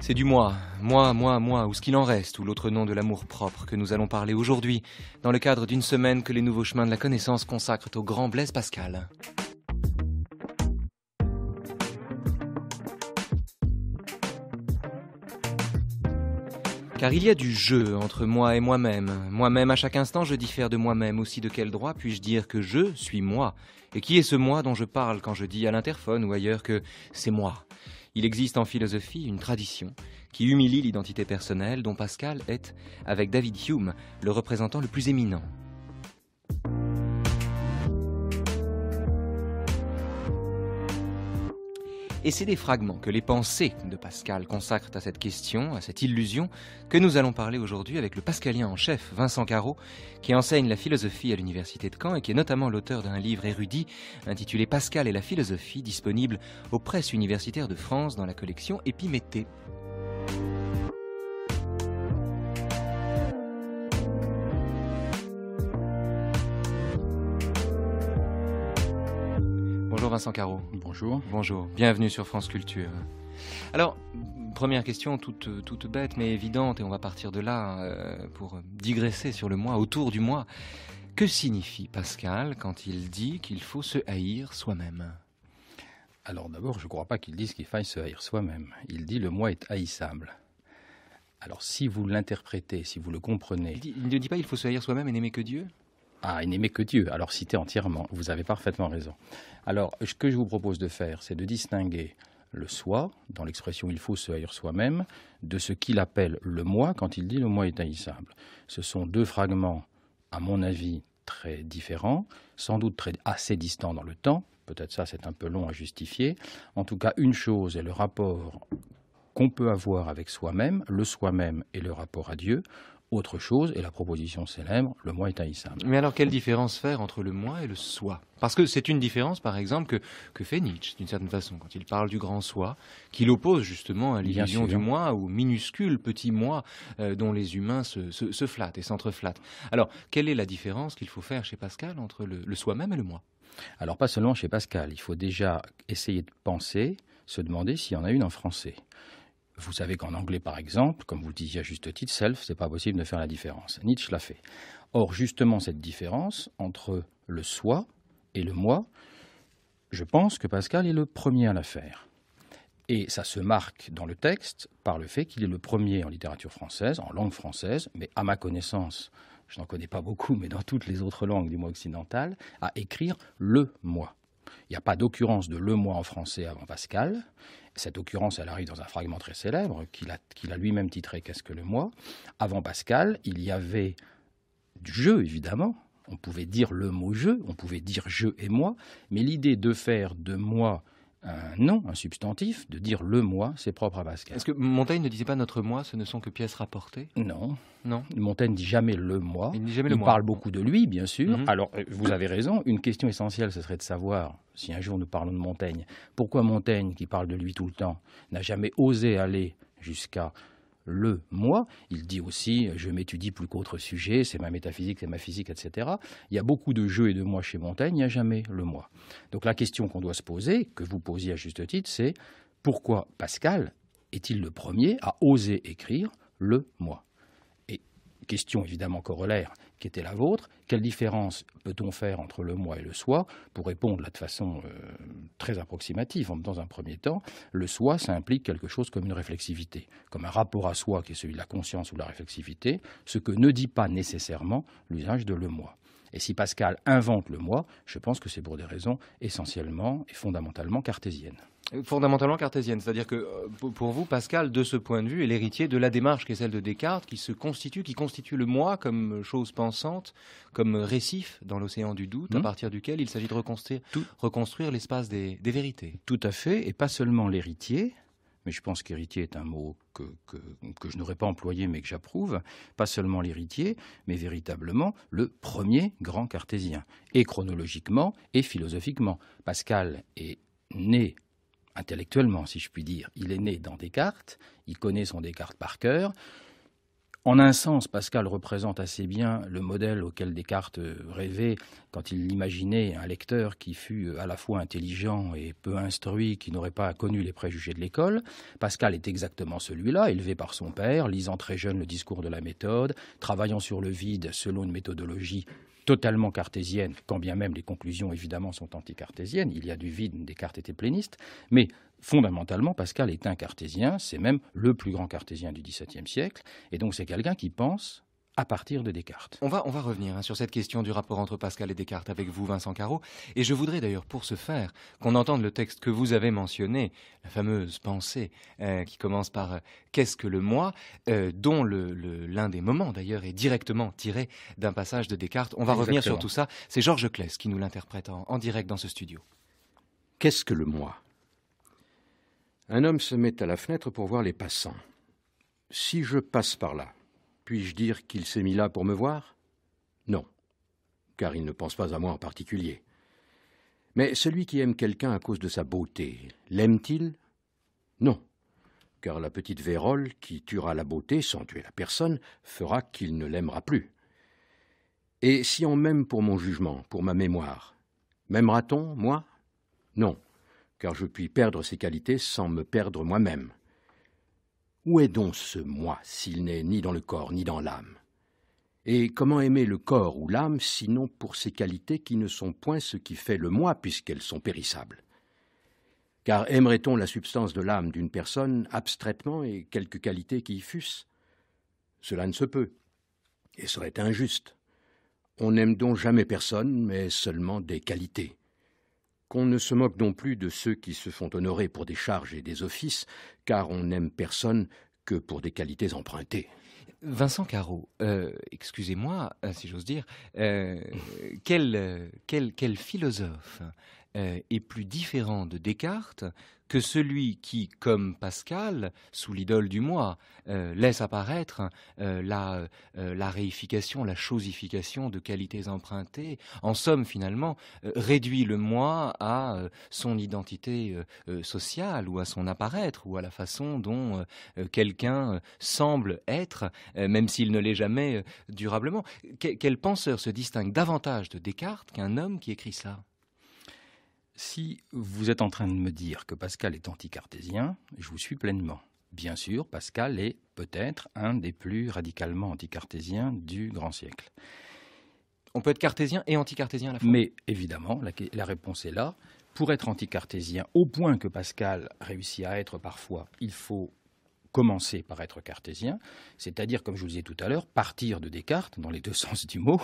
C'est du moi, moi, moi, moi, ou ce qu'il en reste, ou l'autre nom de l'amour propre que nous allons parler aujourd'hui, dans le cadre d'une semaine que les nouveaux chemins de la connaissance consacrent au grand Blaise Pascal. Car il y a du jeu entre moi et moi-même. Moi-même, à chaque instant, je diffère de moi-même. Aussi, de quel droit puis-je dire que je suis moi Et qui est ce moi dont je parle quand je dis à l'interphone ou ailleurs que c'est moi Il existe en philosophie une tradition qui humilie l'identité personnelle dont Pascal est, avec David Hume, le représentant le plus éminent. Et c'est des fragments que les pensées de Pascal consacrent à cette question, à cette illusion, que nous allons parler aujourd'hui avec le pascalien en chef, Vincent Carreau, qui enseigne la philosophie à l'Université de Caen et qui est notamment l'auteur d'un livre érudit intitulé Pascal et la philosophie, disponible aux presses universitaires de France dans la collection Épiméthée. Vincent Caro. Bonjour. Bonjour. Bienvenue sur France Culture. Alors, première question toute, toute bête mais évidente, et on va partir de là euh, pour digresser sur le moi, autour du moi. Que signifie Pascal quand il dit qu'il faut se haïr soi-même Alors d'abord, je ne crois pas qu'il dise qu'il faille se haïr soi-même. Il dit le moi est haïssable. Alors si vous l'interprétez, si vous le comprenez... Il, ne dit pas qu'il faut se haïr soi-même et n'aimer que Dieu à n'aimer que Dieu. Alors citez entièrement, vous avez parfaitement raison. Alors ce que je vous propose de faire, c'est de distinguer le soi, dans l'expression il faut se haïr soi-même, de ce qu'il appelle le moi quand il dit le moi est haïssable. Ce sont deux fragments, à mon avis, très différents, sans doute très, assez distants dans le temps, peut-être ça c'est un peu long à justifier. En tout cas, une chose est le rapport qu'on peut avoir avec soi-même, le soi-même et le rapport à Dieu autre chose, et la proposition célèbre, le moi est haïssable. Mais alors, quelle différence faire entre le moi et le soi Parce que c'est une différence, par exemple, que, fait Nietzsche, d'une certaine façon, quand il parle du grand soi, qu'il oppose justement à l'illusion du moi, au minuscule petit moi euh, dont les humains se, flattent et s'entreflattent. Alors, quelle est la différence qu'il faut faire chez Pascal entre le soi-même et le moi Alors, pas seulement chez Pascal, il faut déjà essayer de penser, se demander s'il y en a une en français. Vous savez qu'en anglais, par exemple, comme vous le disiez à juste titre, self, c'est pas possible de faire la différence. Nietzsche l'a fait. Or, justement, cette différence entre le soi et le moi, je pense que Pascal est le premier à la faire. Et ça se marque dans le texte par le fait qu'il est le premier en littérature française, en langue française, mais à ma connaissance, je n'en connais pas beaucoup, mais dans toutes les autres langues du monde occidental, à écrire le moi. Il n'y a pas d'occurrence de le moi en français avant Pascal. Cette occurrence, elle arrive dans un fragment très célèbre qu'il a, lui-même titré Qu'est-ce que le moi Avant Pascal, il y avait du jeu, évidemment. On pouvait dire le mot jeu, on pouvait dire je et moi, mais l'idée de faire de moi un nom, un substantif, de dire le moi, c'est propre à Pascal. Est-ce que Montaigne ne disait pas notre moi, ce ne sont que pièces rapportées Non. Non. ne dit jamais le moi. Il, dit parle beaucoup de lui, bien sûr. Mhm. Alors, euh, vous avez raison, une question essentielle, ce serait de savoir, si un jour nous parlons de Montaigne, pourquoi Montaigne, qui parle de lui tout le temps, n'a jamais osé aller jusqu'à le moi. Il dit aussi je m'étudie plus qu'autre sujet, c'est ma métaphysique, c'est ma physique, etc. Il y a beaucoup de jeux et de moi chez Montaigne, il n'y a jamais le moi. Donc la question qu'on doit se poser, que vous posiez à juste titre, c'est pourquoi Pascal est-il le premier à oser écrire le moi question évidemment corollaire qui était la vôtre. Quelle différence peut-on faire entre le moi et le soi Pour répondre là de façon euh, très approximative, dans un premier temps, le soi, ça implique quelque chose comme une réflexivité, comme un rapport à soi qui est celui de la conscience ou de la réflexivité, ce que ne dit pas nécessairement l'usage de le moi. Et si Pascal invente le moi, je pense que c'est pour des raisons essentiellement et fondamentalement cartésiennes fondamentalement cartésienne. C'est-à-dire que euh, pour vous, Pascal, de ce point de vue, est l'héritier de la démarche qui est celle de Descartes, qui se constitue, qui constitue le moi comme chose pensante, comme récif dans l'océan du doute, à hmm. partir duquel il s'agit de reconstruire, l'espace des, vérités. Tout à fait, et pas seulement l'héritier. Mais je pense qu'héritier est un mot que, que je n'aurais pas employé mais que j'approuve, pas seulement l'héritier, mais véritablement le premier grand cartésien, et chronologiquement et philosophiquement. Pascal est né intellectuellement, si je puis dire. Il est né dans Descartes, il connaît son Descartes par cœur. En un sens, Pascal représente assez bien le modèle auquel Descartes rêvait quand il imaginait un lecteur qui fut à la fois intelligent et peu instruit, qui n'aurait pas connu les préjugés de l'école. Pascal est exactement celui-là, élevé par son père, lisant très jeune le discours de la méthode, travaillant sur le vide selon une méthodologie totalement cartésienne, quand bien même les conclusions évidemment sont anticartésiennes, il y a du vide, Descartes était pléniste, mais fondamentalement, Pascal est un cartésien, c'est même le plus grand cartésien du XVIIe siècle, et donc c'est quelqu'un qui pense à partir de Descartes. On va, on va revenir hein, sur cette question du rapport entre Pascal et Descartes avec vous, Vincent Caro. Et je voudrais d'ailleurs, pour ce faire, qu'on entende le texte que vous avez mentionné, la fameuse pensée euh, qui commence par euh, Qu'est-ce que le moi euh, dont l'un des moments d'ailleurs est directement tiré d'un passage de Descartes. On va revenir sur tout ça. C'est Georges Clès qui nous l'interprète en direct dans ce studio. Qu'est-ce que le moi Un homme se met à la fenêtre pour voir les passants. Si je passe par là, puis-je dire qu'il s'est mis là pour me voir Non, car il ne pense pas à moi en particulier. Mais celui qui aime quelqu'un à cause de sa beauté, l'aime-t-il Non, car la petite vérole qui tuera la beauté sans tuer la personne fera qu'il ne l'aimera plus. Et si on m'aime pour mon jugement, pour ma mémoire, m'aimera-t-on, moi Non, car je puis perdre ses qualités sans me perdre moi-même. Où est donc ce moi s'il n'est ni dans le corps ni dans l'âme Et comment aimer le corps ou l'âme sinon pour ces qualités qui ne sont point ce qui fait le moi puisqu'elles sont périssables Car aimerait-on la substance de l'âme d'une personne abstraitement et quelques qualités qui y fussent Cela ne se peut, et serait injuste. On n'aime donc jamais personne, mais seulement des qualités qu'on ne se moque non plus de ceux qui se font honorer pour des charges et des offices, car on n'aime personne que pour des qualités empruntées. Vincent Carreau, excusez-moi euh, si j'ose dire, euh, euh, quel, quel, philosophe est plus différent de Descartes que celui qui, comme Pascal, sous l'idole du moi, euh, laisse apparaître euh, euh, la, réification, la chosification de qualités empruntées, en somme finalement, réduit le moi à son identité sociale ou à son apparaître ou à la façon dont quelqu'un semble être, même s'il ne l'est jamais durablement. quel penseur se distingue davantage de Descartes qu'un homme qui écrit ça si vous êtes en train de me dire que Pascal est anticartésien, je vous suis pleinement. Bien sûr, Pascal est peut-être un des plus radicalement anticartésiens du grand siècle. On peut être cartésien et anticartésien à la fois. Mais évidemment, la, réponse est là. Pour être anticartésien, au point que Pascal réussit à être parfois, il faut commencer par être cartésien, c'est-à-dire, comme je vous disais tout à l'heure, partir de Descartes, dans les deux sens du mot,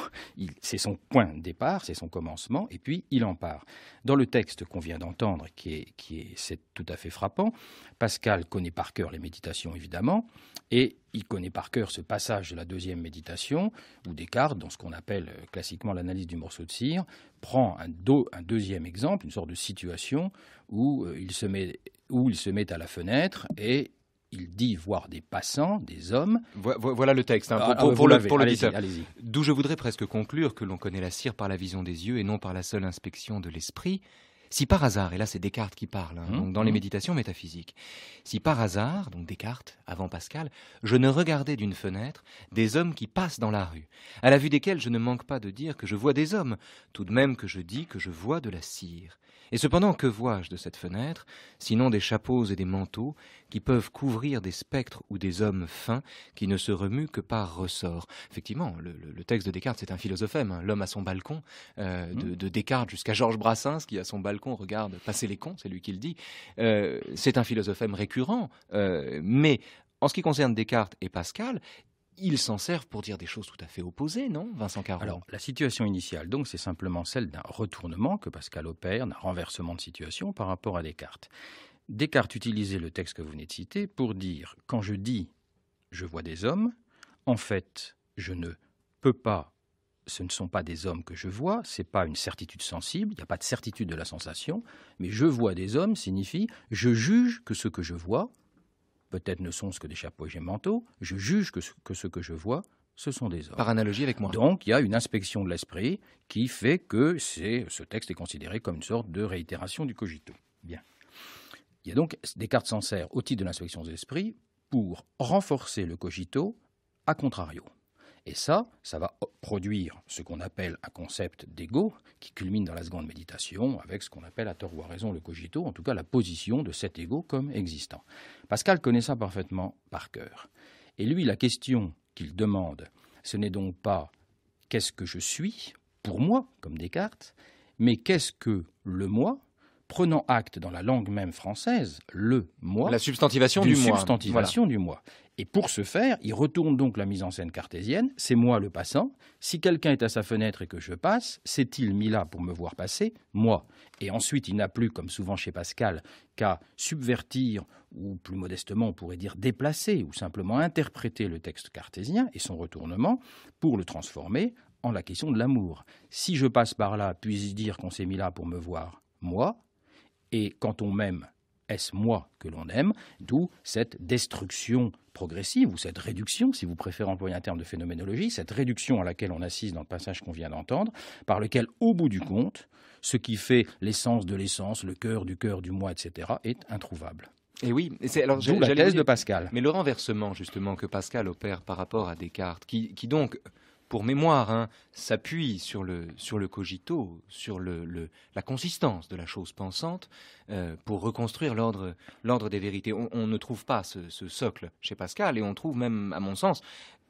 c'est son point de départ, c'est son commencement, et puis il en part. Dans le texte qu'on vient d'entendre, qui est, qui est, c'est tout à fait frappant, Pascal connaît par cœur les méditations, évidemment, et il connaît par cœur ce passage de la deuxième méditation, où Descartes, dans ce qu'on appelle euh, classiquement l'analyse du morceau de cire, prend un, un deuxième exemple, une sorte de situation où euh, il se met où il se met à la fenêtre et il dit voir des passants, des hommes. Voilà le texte, hein, ah, ah pour, le, pour, D'où je voudrais presque conclure que l'on connaît la cire par la vision des yeux et non par la seule inspection de l'esprit. Si par hasard, et là c'est Descartes qui parle, hein, hum, dans les hum. méditations métaphysiques, si par hasard, donc Descartes, avant Pascal, je ne regardais d'une fenêtre des hommes qui passent dans la rue, à la vue desquels je ne manque pas de dire que je vois des hommes, tout de même que je dis que je vois de la cire. Et cependant, que vois-je de cette fenêtre, sinon des chapeaux et des manteaux, qui peuvent couvrir des spectres ou des hommes fins, qui ne se remuent que par ressort Effectivement, le, texte de Descartes, c'est un philosophème, hein, l'homme à son balcon, euh, mmh. de, Descartes jusqu'à Georges Brassens, qui à son balcon regarde passer les cons, c'est lui qui le dit. Euh, c'est un philosophème récurrent, euh, mais en ce qui concerne Descartes et Pascal, ils s'en servent pour dire des choses tout à fait opposées, non, Vincent Caron Alors, la situation initiale, donc, c'est simplement celle d'un retournement que Pascal opère, d'un renversement de situation par rapport à Descartes. Descartes utilisait le texte que vous venez de citer pour dire quand je dis je vois des hommes, en fait, je ne peux pas. Ce ne sont pas des hommes que je vois, ce n'est pas une certitude sensible, il n'y a pas de certitude de la sensation, mais je vois des hommes signifie je juge que ce que je vois, peut-être ne sont ce que des chapeaux mentaux, je juge que ce, que je vois, ce sont des hommes. Par analogie avec moi. Donc il y a une inspection de l'esprit qui fait que ce texte est considéré comme une sorte de réitération du cogito. Bien. Il y a donc des cartes sincères au titre de l'inspection des esprits pour renforcer le cogito à contrario. Et ça, ça va produire ce qu'on appelle un concept d'ego qui culmine dans la seconde méditation avec ce qu'on appelle à tort ou à raison le cogito, en tout cas la position de cet ego comme existant. Pascal connaît ça parfaitement par cœur. Et lui, la question qu'il demande, ce n'est donc pas qu'est-ce que je suis pour moi, comme Descartes, mais qu'est-ce que le moi, prenant acte dans la langue même française, le moi. La substantivation du, moi. Et pour ce faire, il retourne donc la mise en scène cartésienne, c'est moi le passant. Si quelqu'un est à sa fenêtre et que je passe, sest il mis là pour me voir passer, moi. Et ensuite, il n'a plus, comme souvent chez Pascal, qu'à subvertir, ou plus modestement, on pourrait dire déplacer, ou simplement interpréter le texte cartésien et son retournement pour le transformer en la question de l'amour. Si je passe par là, puis-je dire qu'on s'est mis là pour me voir, moi et quand on m'aime, est-ce moi que l'on aime D'où cette destruction progressive, ou cette réduction, si vous préférez employer un terme de phénoménologie, cette réduction à laquelle on assiste dans le passage qu'on vient d'entendre, par lequel, au bout du compte, ce qui fait l'essence de l'essence, le cœur du cœur du moi, etc., est introuvable. Eh et oui, c'est alors la thèse de Pascal. Mais le renversement justement que Pascal opère par rapport à Descartes, qui donc pour mémoire, hein, s'appuie sur le, sur le cogito, sur le, la consistance de la chose pensante, euh, pour reconstruire l'ordre des vérités. On, ne trouve pas ce, ce, socle chez Pascal, et on trouve même, à mon sens,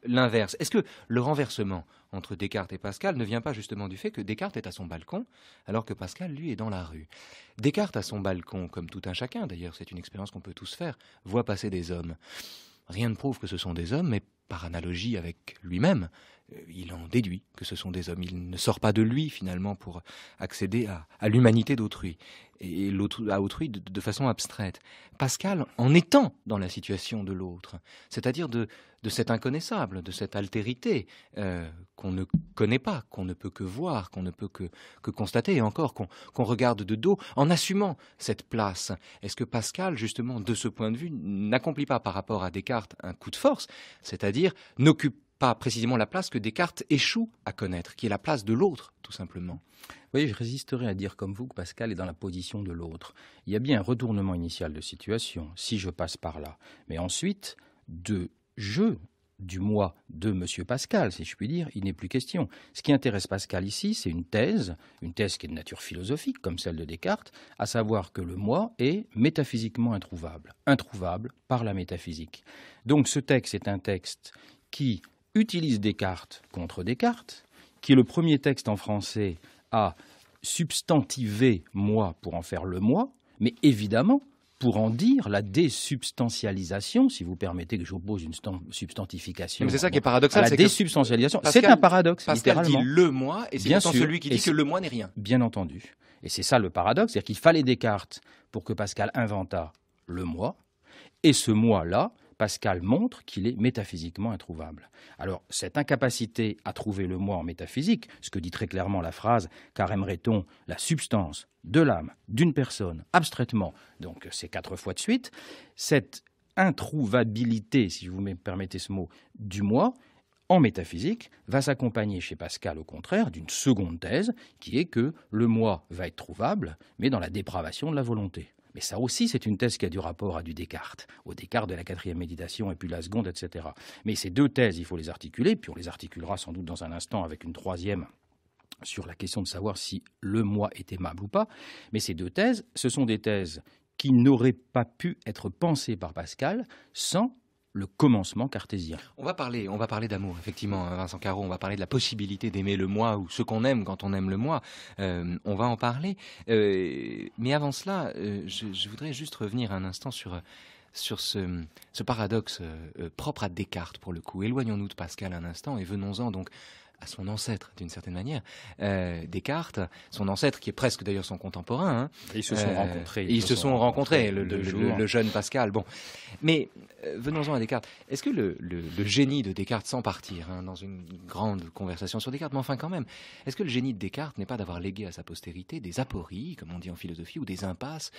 l'inverse. Est-ce que le renversement entre Descartes et Pascal ne vient pas justement du fait que Descartes est à son balcon, alors que Pascal, lui, est dans la rue Descartes, à son balcon, comme tout un chacun, d'ailleurs, c'est une expérience qu'on peut tous faire, voit passer des hommes. Rien ne prouve que ce sont des hommes, mais par analogie avec lui-même, euh, il en déduit que ce sont des hommes. Il ne sort pas de lui finalement pour accéder à, l'humanité d'autrui et à autrui de, façon abstraite. Pascal, en étant dans la situation de l'autre, c'est-à-dire de, de cet inconnaissable, de cette altérité euh, qu'on ne connaît pas, qu'on ne peut que voir, qu'on ne peut que, que constater, et encore qu'on, qu'on regarde de dos, en assumant cette place, est-ce que Pascal, justement, de ce point de vue, n'accomplit pas par rapport à Descartes un coup de force, c'est-à-dire n'occupe pas précisément la place que Descartes échoue à connaître, qui est la place de l'autre, tout simplement. Vous voyez, je résisterai à dire comme vous que Pascal est dans la position de l'autre. Il y a bien un retournement initial de situation, si je passe par là. Mais ensuite, de je du moi de M. Pascal, si je puis dire, il n'est plus question. Ce qui intéresse Pascal ici, c'est une thèse, une thèse qui est de nature philosophique, comme celle de Descartes, à savoir que le moi est métaphysiquement introuvable, introuvable par la métaphysique. Donc ce texte est un texte qui utilise Descartes contre Descartes, qui est le premier texte en français à substantiver moi pour en faire le moi, mais évidemment pour en dire la désubstantialisation, si vous permettez que j'oppose une substantification. C'est ça qui est paradoxal. c'est la désubstantialisation, c'est un paradoxe. Pascal dit le moi, et c'est bien celui qui dit que le moi n'est rien. Bien entendu. Et c'est ça le paradoxe, c'est-à-dire qu'il fallait Descartes pour que Pascal inventât le moi, et ce moi-là, Pascal montre qu'il est métaphysiquement introuvable. Alors, cette incapacité à trouver le moi en métaphysique, ce que dit très clairement la phrase, car aimerait-on la substance de l'âme d'une personne abstraitement, donc c'est quatre fois de suite, cette introuvabilité, si vous me permettez ce mot, du moi, en métaphysique, va s'accompagner chez Pascal au contraire d'une seconde thèse qui est que le moi va être trouvable, mais dans la dépravation de la volonté. Mais ça aussi, c'est une thèse qui a du rapport à du Descartes, au Descartes de la quatrième méditation et puis la seconde, etc. Mais ces deux thèses, il faut les articuler, puis on les articulera sans doute dans un instant avec une troisième sur la question de savoir si le moi est aimable ou pas. Mais ces deux thèses, ce sont des thèses qui n'auraient pas pu être pensées par Pascal sans le commencement cartésien. On va parler, on va parler d'amour, effectivement, hein, Vincent Caro. On va parler de la possibilité d'aimer le moi ou ce qu'on aime quand on aime le moi. Euh, on va en parler. Euh, mais avant cela, euh, je, voudrais juste revenir un instant sur sur ce paradoxe propre à Descartes pour le coup. Éloignons-nous de Pascal un instant et venons-en donc à son ancêtre d'une certaine manière, euh, Descartes, son ancêtre qui est presque d'ailleurs son contemporain. Hein. ils se sont euh, rencontrés. Ils, se, sont, rencontrés, le, jeune Pascal. Bon, mais euh, venons-en à Descartes. Est-ce que le, génie de Descartes, sans partir hein, dans une grande conversation sur Descartes, mais enfin quand même, est-ce que le génie de Descartes n'est pas d'avoir légué à sa postérité des apories, comme on dit en philosophie, ou des impasses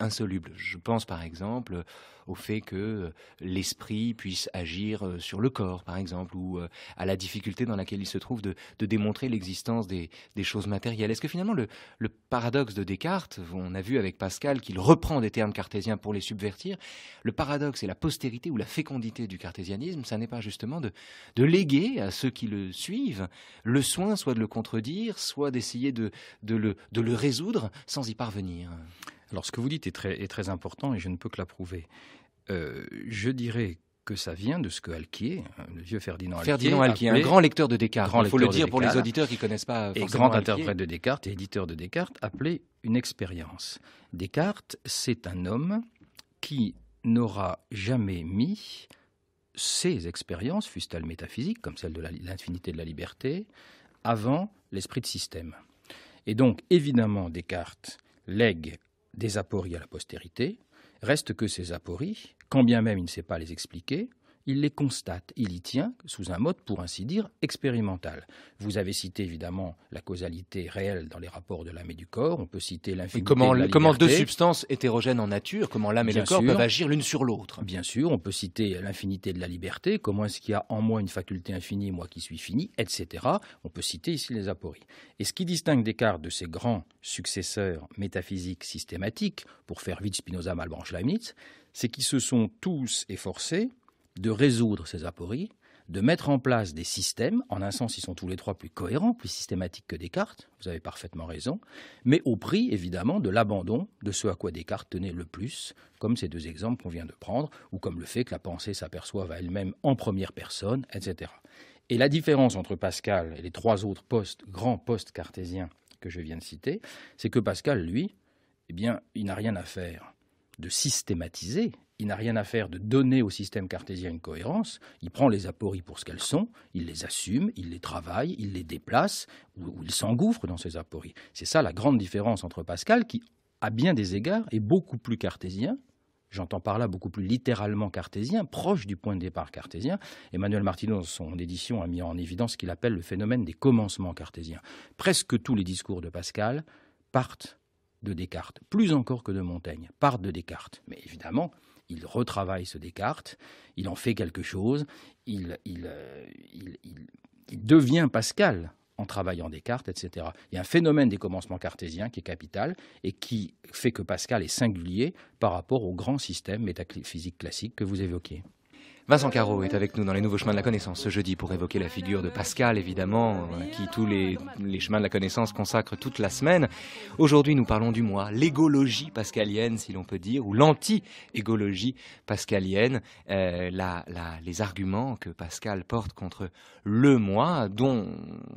insolubles Je pense par exemple au fait que l'esprit puisse agir sur le corps, par exemple, ou à la difficulté dans laquelle il se se trouve de, démontrer l'existence des, choses matérielles. Est-ce que finalement le, paradoxe de Descartes, on a vu avec Pascal qu'il reprend des termes cartésiens pour les subvertir, le paradoxe et la postérité ou la fécondité du cartésianisme, ça n'est pas justement de, léguer à ceux qui le suivent le soin soit de le contredire, soit d'essayer de, le, résoudre sans y parvenir alors ce que vous dites est très, important et je ne peux que l'approuver. Euh, je dirais que ça vient de ce que Alquier, euh, le vieux Ferdinand Alquier, Ferdinand Alquier un grand lecteur de Descartes, il faut le dire pour les auditeurs qui connaissent pas forcément grand interprète de Descartes et éditeur de Descartes, appelé une expérience. Descartes, c'est un homme qui n'aura jamais mis ses expériences, fussent-elles métaphysiques, comme celle de l'infinité de la liberté, avant l'esprit de système. Et donc, évidemment, Descartes lègue des apories à la postérité, Reste que ces apories, quand bien même il ne sait pas les expliquer, il les constate, il y tient sous un mode, pour ainsi dire, expérimental. Vous avez cité évidemment la causalité réelle dans les rapports de l'âme et du corps, on peut citer l'infinité de la Comment deux substances hétérogènes en nature, comment l'âme et le corps peuvent agir l'une sur l'autre. Bien sûr, on peut citer l'infinité de la liberté, comment est-ce qu'il y a en moi une faculté infinie, moi qui suis fini, etc. On peut citer ici les apories. Et ce qui distingue Descartes de ses grands successeurs métaphysiques systématiques, pour faire vite Spinoza, Malbranche, Leibniz, c'est qu'ils se sont tous efforcés de résoudre ces apories, de mettre en place des systèmes, en un sens ils sont tous les trois plus cohérents, plus systématiques que Descartes, vous avez parfaitement raison, mais au prix évidemment de l'abandon de ce à quoi Descartes tenait le plus, comme ces deux exemples qu'on vient de prendre, ou comme le fait que la pensée s'aperçoive à elle-même en première personne, etc. Et la différence entre Pascal et les trois autres postes, grands postes cartésiens que je viens de citer, c'est que Pascal, lui, eh bien, il n'a rien à faire de systématiser. Il n'a rien à faire de donner au système cartésien une cohérence. Il prend les apories pour ce qu'elles sont, il les assume, il les travaille, il les déplace, ou, il s'engouffre dans ces apories. C'est ça la grande différence entre Pascal, qui, à bien des égards, est beaucoup plus cartésien, j'entends par là beaucoup plus littéralement cartésien, proche du point de départ cartésien. Emmanuel Martineau, dans son édition, a mis en évidence ce qu'il appelle le phénomène des commencements cartésiens. Presque tous les discours de Pascal partent de Descartes, plus encore que de Montaigne, part de Descartes. Mais évidemment, il retravaille ce Descartes, il en fait quelque chose, il, euh, devient Pascal en travaillant Descartes, etc. Il y a un phénomène des commencements cartésiens qui est capital et qui fait que Pascal est singulier par rapport au grand système métaphysique classique que vous évoquez Vincent Caro est avec nous dans les nouveaux chemins de la connaissance ce jeudi pour évoquer la figure de Pascal, évidemment, euh, qui tous les, les chemins de la connaissance consacrent toute la semaine. Aujourd'hui, nous parlons du moi, l'égologie pascalienne, si l'on peut dire, ou l'anti-égologie pascalienne, euh, la, la, les arguments que Pascal porte contre le moi, dont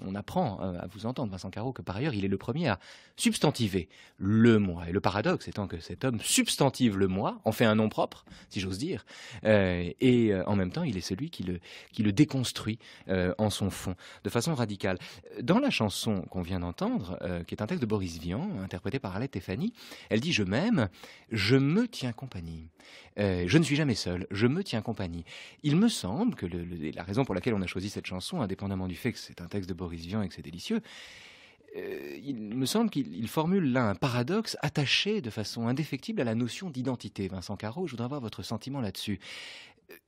on apprend euh, à vous entendre, Vincent Caro, que par ailleurs, il est le premier à substantiver le moi. Et le paradoxe étant que cet homme substantive le moi, en fait un nom propre, si j'ose dire, euh, et euh, en même temps, il est celui qui le, déconstruit euh, en son fond, de façon radicale. Dans la chanson qu'on vient d'entendre, euh, qui est un texte de Boris Vian, interprété par Alette Stéphanie, elle dit Je m'aime, je me tiens compagnie. Euh, je ne suis jamais seul, je me tiens compagnie. Il me semble que la raison pour laquelle on a choisi cette chanson, indépendamment du fait que c'est un texte de Boris Vian et que c'est délicieux, il me semble qu'il formule là un paradoxe attaché de façon indéfectible à la notion d'identité. Vincent Caro, je voudrais avoir votre sentiment là-dessus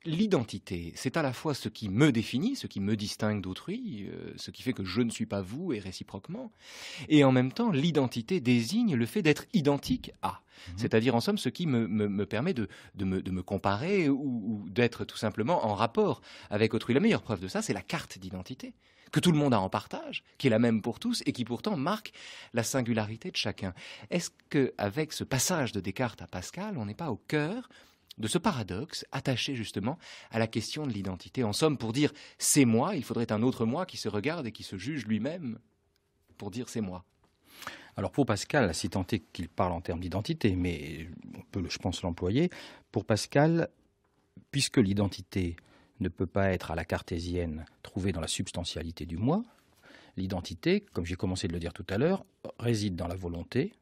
l'identité, c'est à la fois ce qui me définit, ce qui me distingue d'autrui, euh, ce qui fait que je ne suis pas vous et réciproquement, et en même temps, l'identité désigne le fait d'être identique à, mhm. c'est-à-dire en somme ce qui me, permet de, me, comparer ou, d'être tout simplement en rapport avec autrui. La meilleure preuve de ça, c'est la carte d'identité que tout le monde a en partage, qui est la même pour tous et qui pourtant marque la singularité de chacun. Est-ce que avec ce passage de Descartes à Pascal, on n'est pas au cœur de ce paradoxe attaché justement à la question de l'identité. En somme, pour dire c'est moi, il faudrait un autre moi qui se regarde et qui se juge lui-même pour dire c'est moi. Alors pour Pascal, si tant est qu'il parle en termes d'identité, mais on peut, je pense, l'employer, pour Pascal, puisque l'identité ne peut pas être à la cartésienne trouvée dans la substantialité du moi, l'identité, comme j'ai commencé de le dire tout à l'heure, réside dans la volonté,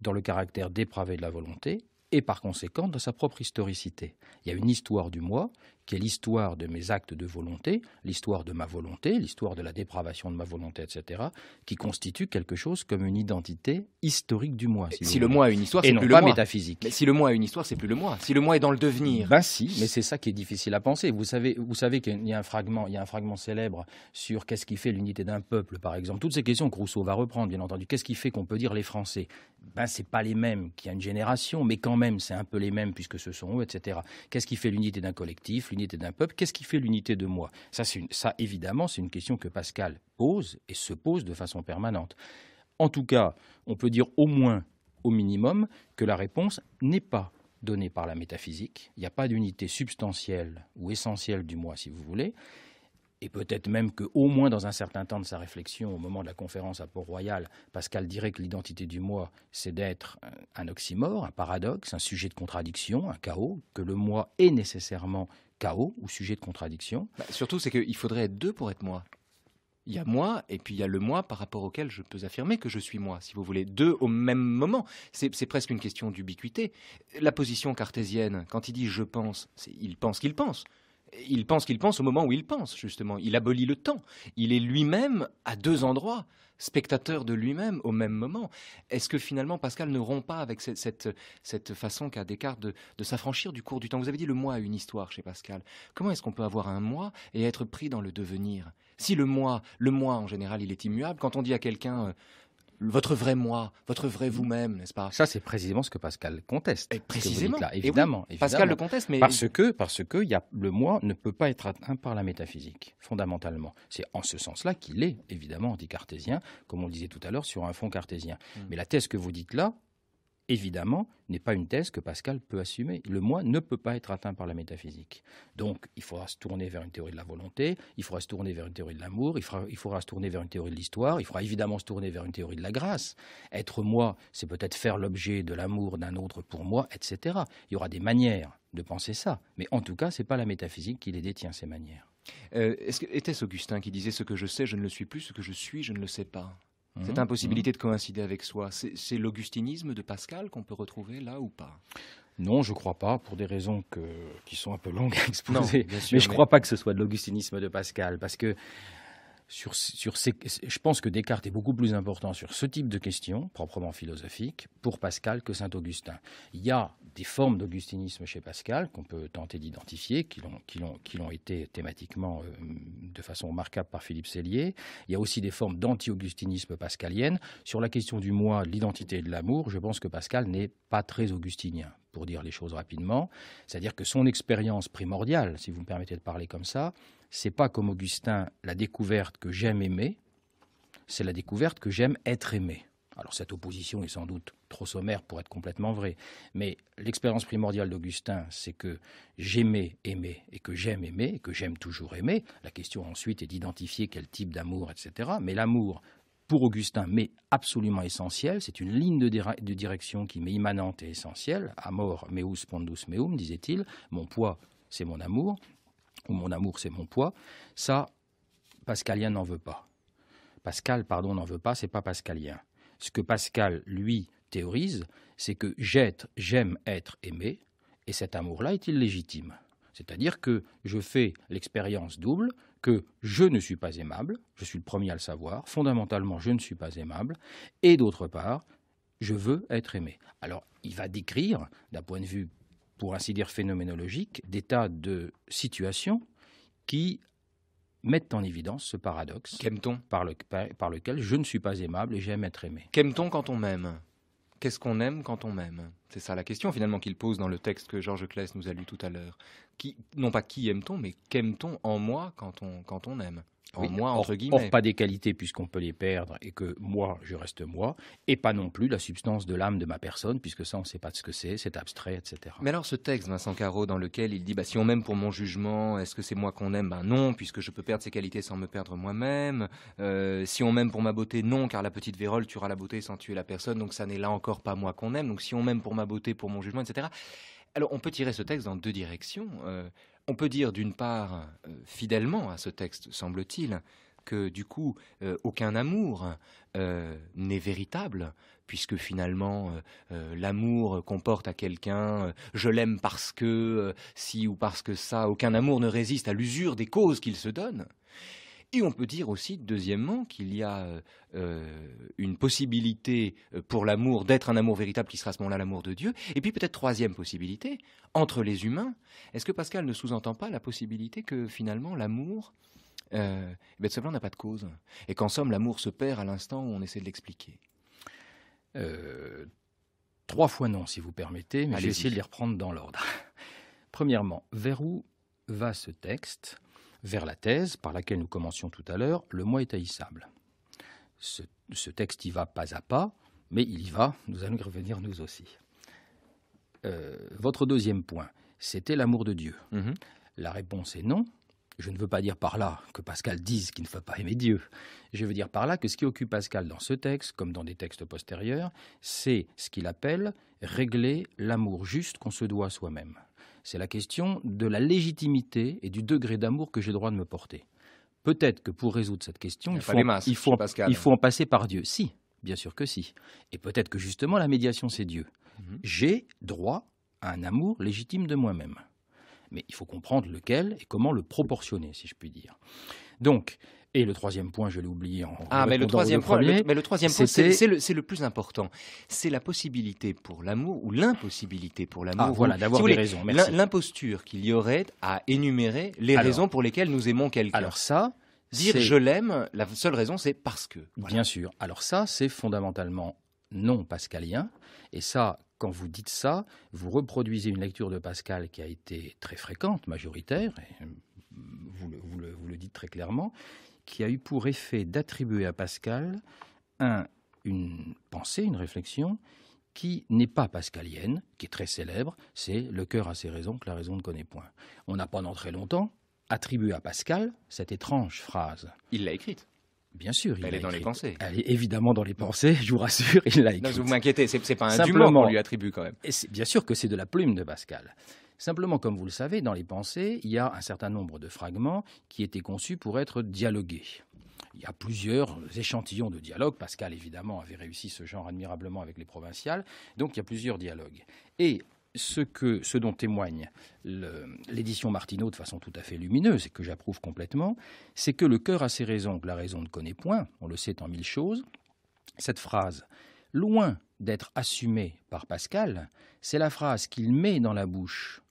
dans le caractère dépravé de la volonté, et par conséquent de sa propre historicité. Il y a une histoire du moi qui est l'histoire de mes actes de volonté, l'histoire de ma volonté, l'histoire de la dépravation de ma volonté, etc., qui constitue quelque chose comme une identité historique du moi. Si, le moi a une histoire, c'est plus le métaphysique. si le moi a une histoire, c'est plus le moi. Si le moi est dans le devenir. Ben si, mais c'est ça qui est difficile à penser. Vous savez, vous savez qu'il y a un fragment, il y a un fragment célèbre sur qu'est-ce qui fait l'unité d'un peuple, par exemple. Toutes ces questions que Rousseau va reprendre, bien entendu. Qu'est-ce qui fait qu'on peut dire les Français Ben c'est pas les mêmes qu'il y a une génération, mais quand même c'est un peu les mêmes puisque ce sont eux, etc. Qu'est-ce qui fait l'unité d'un collectif l'unité d'un peuple, qu'est-ce qui fait l'unité de moi ça, ça, évidemment, c'est une question que Pascal pose et se pose de façon permanente. En tout cas, on peut dire au moins, au minimum, que la réponse n'est pas donnée par la métaphysique. Il n'y a pas d'unité substantielle ou essentielle du moi, si vous voulez. Et peut-être même que, au moins dans un certain temps de sa réflexion, au moment de la conférence à Port-Royal, Pascal dirait que l'identité du moi, c'est d'être un oxymore, un paradoxe, un sujet de contradiction, un chaos, que le moi est nécessairement chaos ou sujet de contradiction. Bah, surtout, c'est qu'il faudrait être deux pour être moi. Il y a moi et puis il y a le moi par rapport auquel je peux affirmer que je suis moi, si vous voulez, deux au même moment. C'est presque une question d'ubiquité. La position cartésienne, quand il dit je pense, c'est « il pense qu'il pense. Il pense qu'il pense au moment où il pense, justement. Il abolit le temps. Il est lui-même à deux endroits spectateur de lui-même au même moment. Est-ce que finalement Pascal ne rompt pas avec cette, façon qu'a Descartes de, s'affranchir du cours du temps Vous avez dit le moi a une histoire chez Pascal. Comment est-ce qu'on peut avoir un moi et être pris dans le devenir Si le moi, le moi en général, il est immuable, quand on dit à quelqu'un euh, votre vrai moi, votre vrai vous-même, n'est-ce pas Ça, c'est précisément ce que Pascal conteste. Et précisément. évidemment, Pascal le conteste, mais parce que parce que y a, le moi ne peut pas être atteint par la métaphysique fondamentalement. C'est en ce sens-là qu'il est évidemment cartésien, comme on le disait tout à l'heure sur un fond cartésien. Hmm. Mais la thèse que vous dites là, évidemment, n'est pas une thèse que Pascal peut assumer. Le moi ne peut pas être atteint par la métaphysique. Donc, il faudra se tourner vers une théorie de la volonté, il faudra se tourner vers une théorie de l'amour, il faudra, se tourner vers une théorie de l'histoire, il faudra évidemment se tourner vers une théorie de la grâce. Être moi, c'est peut-être faire l'objet de l'amour d'un autre pour moi, etc. Il y aura des manières de penser ça. Mais en tout cas, ce n'est pas la métaphysique qui les détient, ces manières. Euh, était-ce Augustin qui disait ce que je sais, je ne le suis plus, ce que je suis, je ne le sais pas cette mhm, impossibilité mhm. de coïncider avec soi. C'est l'augustinisme de Pascal qu'on peut retrouver là ou pas non, je ne crois pas, pour des raisons qui sont un peu longues à exposer. mais je ne crois pas que ce soit de l'augustinisme de Pascal, parce que sur, sur je pense que Descartes est beaucoup plus important sur ce type de questions, proprement philosophiques, pour Pascal que Saint-Augustin. Il y a des formes d'augustinisme chez Pascal qu'on peut tenter d'identifier, qui l'ont été thématiquement euh, de façon remarquable par Philippe Sellier. Il y a aussi des formes d'anti-augustinisme pascalienne. Sur la question du moi, de l'identité et de l'amour, je pense que Pascal n'est pas très augustinien pour dire les choses rapidement, c'est-à-dire que son expérience primordiale, si vous me permettez de parler comme ça, c'est pas comme Augustin la découverte que j'aime aimer, c'est la découverte que j'aime être aimé. Alors cette opposition est sans doute trop sommaire pour être complètement vraie, mais l'expérience primordiale d'Augustin, c'est que j'aimais aimer et que j'aime aimer et que j'aime toujours aimer. La question ensuite est d'identifier quel type d'amour, etc. Mais l'amour, pour Augustin, mais absolument essentiel, c'est une ligne de, de, direction qui m'est immanente et essentielle. Amor meus pondus meum, disait-il, mon poids, c'est mon amour, mon amour, c'est mon poids, ça, Pascalien n'en veut pas. Pascal, pardon, n'en veut pas, c'est pas Pascalien. Ce que Pascal, lui, théorise, c'est que j'être, j'aime être aimé, et cet amour-là est illégitime. C'est-à-dire que je fais l'expérience double, que je ne suis pas aimable, je suis le premier à le savoir, fondamentalement je ne suis pas aimable, et d'autre part, je veux être aimé. Alors il va décrire, d'un point de vue pour ainsi dire phénoménologique, des de situation qui mettent en évidence ce paradoxe. Qu'aime-t-on par, lequel je ne suis pas aimable et j'aime être aimé. Qu'aime-t-on quand on m'aime Qu'est-ce qu'on aime quand on m'aime C'est ça la question finalement qu'il pose dans le texte que Georges Claes nous a lu tout à l'heure. non pas qui aime-t-on, mais qu'aime-t-on en moi quand on, quand on aime en moi, entre or, guillemets. pas des qualités puisqu'on peut les perdre et que moi, je reste moi, et pas non plus la substance de l'âme de ma personne puisque ça, on ne sait pas ce que c'est, c'est abstrait, etc. Mais alors ce texte, Vincent Caro, dans lequel il dit, bah, si on m'aime pour mon jugement, est-ce que c'est moi qu'on aime Ben non, puisque je peux perdre ces qualités sans me perdre moi-même. Euh, si on m'aime pour ma beauté, non, car la petite vérole tuera la beauté sans tuer la personne, donc ça n'est là encore pas moi qu'on aime. Donc si on m'aime pour ma beauté, pour mon jugement, etc. Alors on peut tirer ce texte dans deux directions. Euh, on peut dire d'une part, euh, fidèlement à ce texte, semble-t-il, que du coup, euh, aucun amour euh, n'est véritable, puisque finalement l'amour comporte à quelqu'un, je l'aime parce que si ou parce que ça, aucun amour ne résiste à l'usure des causes qu'il se donne. Et on peut dire aussi, deuxièmement, qu'il y a euh, euh, une possibilité euh, pour l'amour d'être un amour véritable qui sera ce moment-là l'amour de Dieu. Et puis peut-être troisième possibilité, entre les humains, est-ce que Pascal ne sous-entend pas la possibilité que finalement l'amour euh, eh ben, plan, n'a pas de cause. Et qu'en somme, l'amour se perd à l'instant où on essaie de l'expliquer. trois fois non, si vous permettez, mais je vais de les reprendre dans l'ordre. Premièrement, vers où va ce texte vers la thèse par laquelle nous commencions tout à l'heure, le moi est haïssable. Ce, texte y va pas à pas, mais il y va, nous allons y revenir nous aussi. Euh, votre deuxième point, c'était l'amour de Dieu. Mm-hmm. La réponse est non. Je ne veux pas dire par là que Pascal dise qu'il ne faut pas aimer Dieu. Je veux dire par là que ce qui occupe Pascal dans ce texte, comme dans des textes postérieurs, c'est ce qu'il appelle régler l'amour juste qu'on se doit à soi-même c'est la question de la légitimité et du degré d'amour que j'ai droit de me porter. Peut-être que pour résoudre cette question, il, faut, faut, en passer par Dieu. Si, bien sûr que si. Et peut-être que justement la médiation, c'est Dieu. Mhm. J'ai droit à un amour légitime de moi-même. Mais il faut comprendre lequel et comment le proportionner, si je puis dire. Donc, et le troisième point, je l'ai oublié en Ah, mais le troisième, point, mais le troisième point, c'est le, plus important. C'est la possibilité pour l'amour ou l'impossibilité pour ah, l'amour. voilà, d'avoir les des raisons. L'imposture qu'il y aurait à énumérer les raisons pour lesquelles nous aimons quelqu'un. Alors ça, dire je l'aime, la seule raison, c'est parce que. Bien sûr. Alors ça, c'est fondamentalement non pascalien. Et ça, quand vous dites ça, vous reproduisez une lecture de Pascal qui a été très fréquente, majoritaire, et euh, vous le dites très clairement, qui a eu pour effet d'attribuer à Pascal une pensée, une réflexion qui n'est pas pascalienne, qui est très célèbre, c'est le cœur a ses raisons que la raison ne connaît point. On a pendant très longtemps attribué à Pascal cette étrange phrase. Il l'a écrite. Bien sûr, il elle est dans les pensées. Elle est évidemment dans les pensées, je vous rassure, il l'a écrite. Non, vous m'inquiétez, c'est, n'est pas un Simplement, qu'on lui attribue quand même. bien sûr que c'est de la plume de Pascal. Simplement, comme vous le savez, dans les pensées, il y a un certain nombre de fragments qui étaient conçus pour être dialogués. Il y a plusieurs échantillons de dialogues. Pascal, évidemment, avait réussi ce genre admirablement avec les provinciales. Donc, il y a plusieurs dialogues. Et ce, que, ce dont témoigne l'édition Martineau de façon tout à fait lumineuse et que j'approuve complètement, c'est que le cœur a ses raisons que la raison ne connaît point, on le sait en mille choses. Cette phrase, loin d'être assumée par Pascal, c'est la phrase qu'il met dans la bouche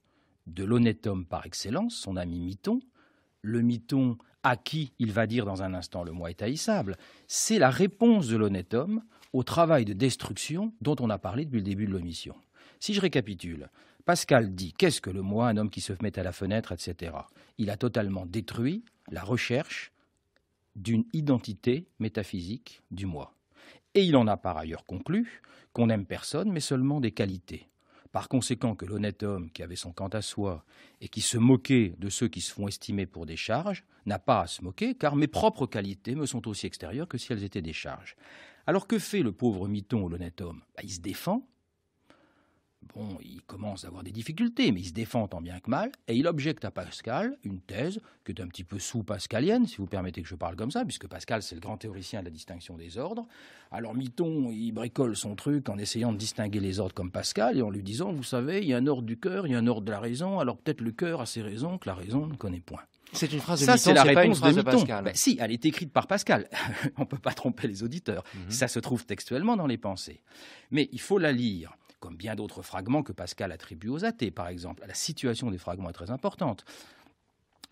de l'honnête homme par excellence, son ami Miton, le Miton à qui il va dire dans un instant le moi est haïssable, c'est la réponse de l'honnête homme au travail de destruction dont on a parlé depuis le début de l'omission. Si je récapitule, Pascal dit qu'est-ce que le moi, un homme qui se met à la fenêtre, etc. Il a totalement détruit la recherche d'une identité métaphysique du moi. Et il en a par ailleurs conclu qu'on n'aime personne, mais seulement des qualités. Par conséquent, que l'honnête homme qui avait son camp à soi et qui se moquait de ceux qui se font estimer pour des charges n'a pas à se moquer, car mes propres qualités me sont aussi extérieures que si elles étaient des charges. Alors que fait le pauvre miton ou l'honnête homme bah, Il se défend, bon, il commence à avoir des difficultés, mais il se défend tant bien que mal, et il objecte à Pascal une thèse qui est un petit peu sous-pascalienne, si vous permettez que je parle comme ça, puisque Pascal, c'est le grand théoricien de la distinction des ordres. Alors Miton, il bricole son truc en essayant de distinguer les ordres comme Pascal, et en lui disant, vous savez, il y a un ordre du cœur, il y a un ordre de la raison, alors peut-être le cœur a ses raisons que la raison ne connaît point. C'est une phrase de Ça, c'est la réponse de, de, Pascal. Ben, si, elle est écrite par Pascal. On ne peut pas tromper les auditeurs. Mhm. Ça se trouve textuellement dans les pensées. Mais il faut la lire comme bien d'autres fragments que Pascal attribue aux athées, par exemple. La situation des fragments est très importante.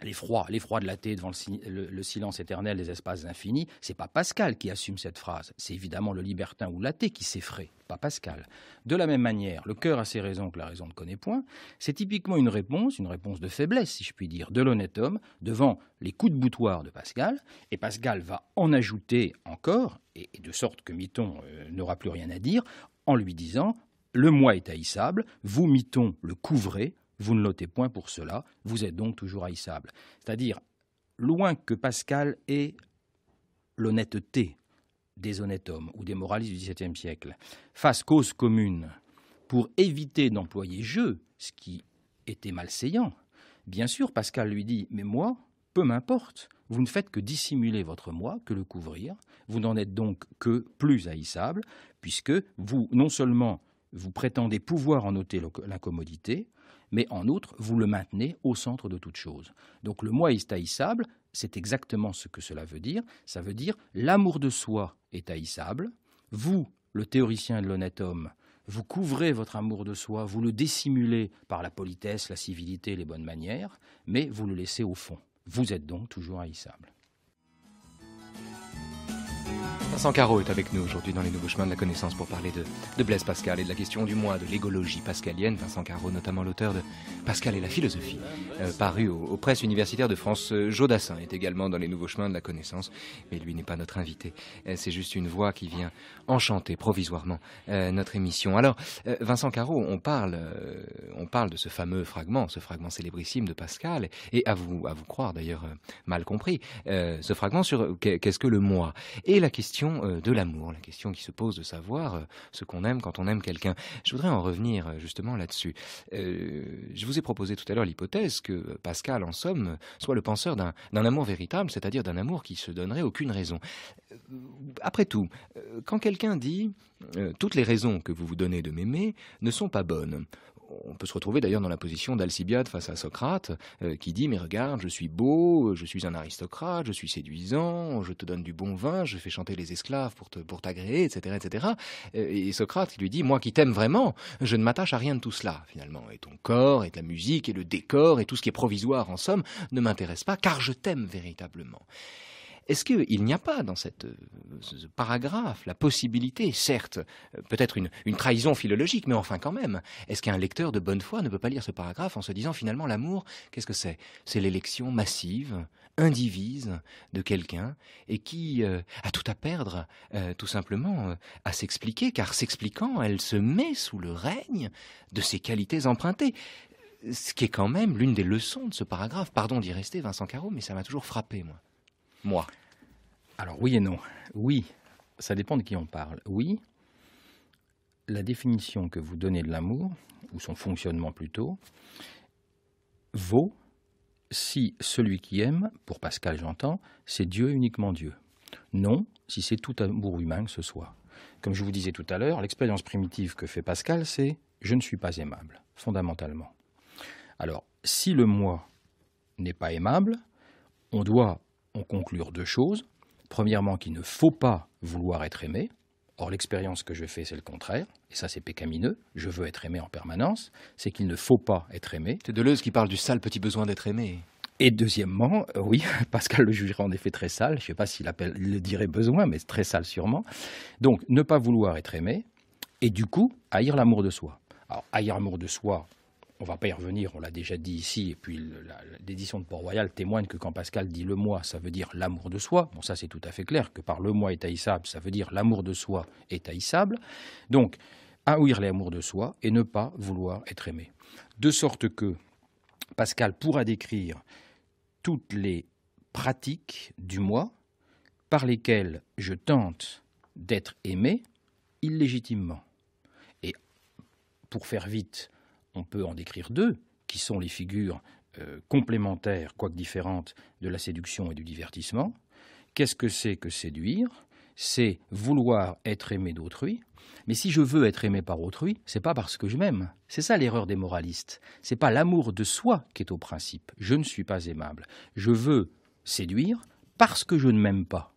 L'effroi, froids de l'athée devant le, silence éternel des espaces infinis, n'est pas Pascal qui assume cette phrase, c'est évidemment le libertin ou l'athée qui s'effraie, pas Pascal. De la même manière, le cœur a ses raisons que la raison ne connaît point, c'est typiquement une réponse, une réponse de faiblesse, si je puis dire, de l'honnête homme devant les coups de boutoir de Pascal, et Pascal va en ajouter encore, et, de sorte que Miton euh, n'aura plus rien à dire, en lui disant le moi est haïssable, vous, mitons le couvrez, vous ne l'ôtez point pour cela, vous êtes donc toujours haïssable. C'est-à-dire, loin que Pascal ait l'honnêteté des honnêtes hommes ou des moralistes du XVIIe siècle, fasse cause commune pour éviter d'employer je, ce qui était malsayant, bien sûr, Pascal lui dit Mais moi, peu m'importe, vous ne faites que dissimuler votre moi, que le couvrir, vous n'en êtes donc que plus haïssable, puisque vous, non seulement vous prétendez pouvoir en ôter l'incommodité, mais en outre, vous le maintenez au centre de toute chose. Donc le moi est haïssable, c'est exactement ce que cela veut dire. Ça veut dire l'amour de soi est haïssable. Vous, le théoricien de l'honnête homme, vous couvrez votre amour de soi, vous le dissimulez par la politesse, la civilité, les bonnes manières, mais vous le laissez au fond. Vous êtes donc toujours haïssable. Vincent Caro est avec nous aujourd'hui dans les nouveaux chemins de la connaissance pour parler de, Blaise Pascal et de la question du moi, de l'égologie pascalienne. Vincent Caro, notamment l'auteur de Pascal et la philosophie, euh, paru aux, presses universitaires de France. Euh, Jodassin est également dans les nouveaux chemins de la connaissance, mais lui n'est pas notre invité. Euh, c'est juste une voix qui vient enchanter provisoirement notre émission. Alors, Vincent Caro, on parle, on parle de ce fameux fragment, ce fragment célébrissime de Pascal, et à vous, à vous croire d'ailleurs mal compris, ce fragment sur qu'est-ce que le moi et la question euh, de l'amour, la question qui se pose de savoir euh, ce qu'on aime quand on aime quelqu'un. Je voudrais en revenir euh, justement là-dessus. je vous ai proposé tout à l'heure l'hypothèse que Pascal, en somme, soit le penseur d'un amour véritable, c'est-à-dire d'un amour qui se donnerait aucune raison. Après tout, quand quelqu'un dit toutes les raisons que vous vous donnez de m'aimer ne sont pas bonnes », on peut se retrouver d'ailleurs dans la position d'Alcibiade face à Socrate, euh, qui dit Mais regarde, je suis beau, euh, je suis un aristocrate, je suis séduisant, je te donne du bon vin, je fais chanter les esclaves pour, te, t'agréer, etc., etc. Euh, et Socrate lui dit Moi qui t'aime vraiment, je ne m'attache à rien de tout cela, finalement. Et ton corps, et ta la musique, et le décor, et tout ce qui est provisoire, en somme, ne m'intéresse pas, car je t'aime véritablement. Est-ce qu'il n'y a pas dans cette, euh, ce paragraphe la possibilité, certes, euh, peut-être une, trahison philologique, mais enfin quand même, est-ce qu'un lecteur de bonne foi ne peut pas lire ce paragraphe en se disant finalement l'amour, qu'est-ce que c'est C'est l'élection massive, indivise de quelqu'un et qui euh, a tout à perdre, tout simplement, à s'expliquer, car s'expliquant, elle se met sous le règne de ses qualités empruntées ce qui est quand même l'une des leçons de ce paragraphe. Pardon d'y rester, Vincent Caro, mais ça m'a toujours frappé, moi moi Alors oui et non. Oui, ça dépend de qui on parle. Oui, la définition que vous donnez de l'amour, ou son fonctionnement plutôt, vaut si celui qui aime, pour Pascal j'entends, c'est Dieu uniquement Dieu. Non, si c'est tout amour humain que ce soit. Comme je vous disais tout à l'heure, l'expérience primitive que fait Pascal, c'est je ne suis pas aimable, fondamentalement. Alors, si le moi n'est pas aimable, on doit on conclure deux choses. Premièrement, qu'il ne faut pas vouloir être aimé. Or, l'expérience que je fais, c'est le contraire. Et ça, c'est pécamineux. Je veux être aimé en permanence. C'est qu'il ne faut pas être aimé. C'est Deleuze qui parle du sale petit besoin d'être aimé. Et deuxièmement, euh, oui, Pascal le jugerait en effet très sale. Je ne sais pas s'il le dirait besoin, mais très sale sûrement. Donc, ne pas vouloir être aimé. Et du coup, haïr l'amour de soi. Alors, haïr l'amour de soi, on va pas y revenir, on l'a déjà dit ici, et puis l'édition de Port-Royal témoigne que quand Pascal dit le moi, ça veut dire l'amour de soi. Bon, ça c'est tout à fait clair, que par le moi est haïssable, ça veut dire l'amour de soi est haïssable. Donc, haïr l'amour de soi et ne pas vouloir être aimé. De sorte que Pascal pourra décrire toutes les pratiques du moi par lesquelles je tente d'être aimé illégitimement. Et pour faire vite, on peut en décrire deux, qui sont les figures euh, complémentaires, quoique différentes, de la séduction et du divertissement. Qu'est-ce que c'est que séduire C'est vouloir être aimé d'autrui. Mais si je veux être aimé par autrui, c'est pas parce que je m'aime. C'est ça l'erreur des moralistes. C'est pas l'amour de soi qui est au principe. Je ne suis pas aimable. Je veux séduire parce que je ne m'aime pas.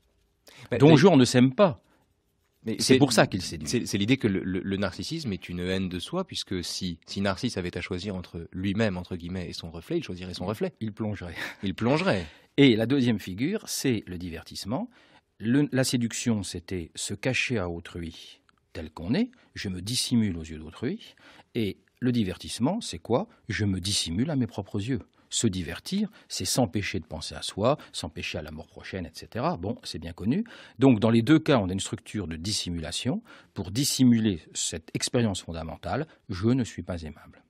Bah, mais Don ne s'aime pas. C'est pour ça qu'il séduit. C'est l'idée que le, narcissisme est une haine de soi, puisque si, si Narcisse avait à choisir entre lui-même, entre guillemets, et son reflet, il choisirait son reflet. Il plongerait. Il plongerait. Et la deuxième figure, c'est le divertissement. la séduction, c'était se cacher à autrui tel qu'on est, je me dissimule aux yeux d'autrui, et le divertissement, c'est quoi Je me dissimule à mes propres yeux se divertir, c'est s'empêcher de penser à soi, s'empêcher à la mort prochaine, etc. Bon, c'est bien connu. Donc, dans les deux cas, on a une structure de dissimulation. Pour dissimuler cette expérience fondamentale, je ne suis pas aimable.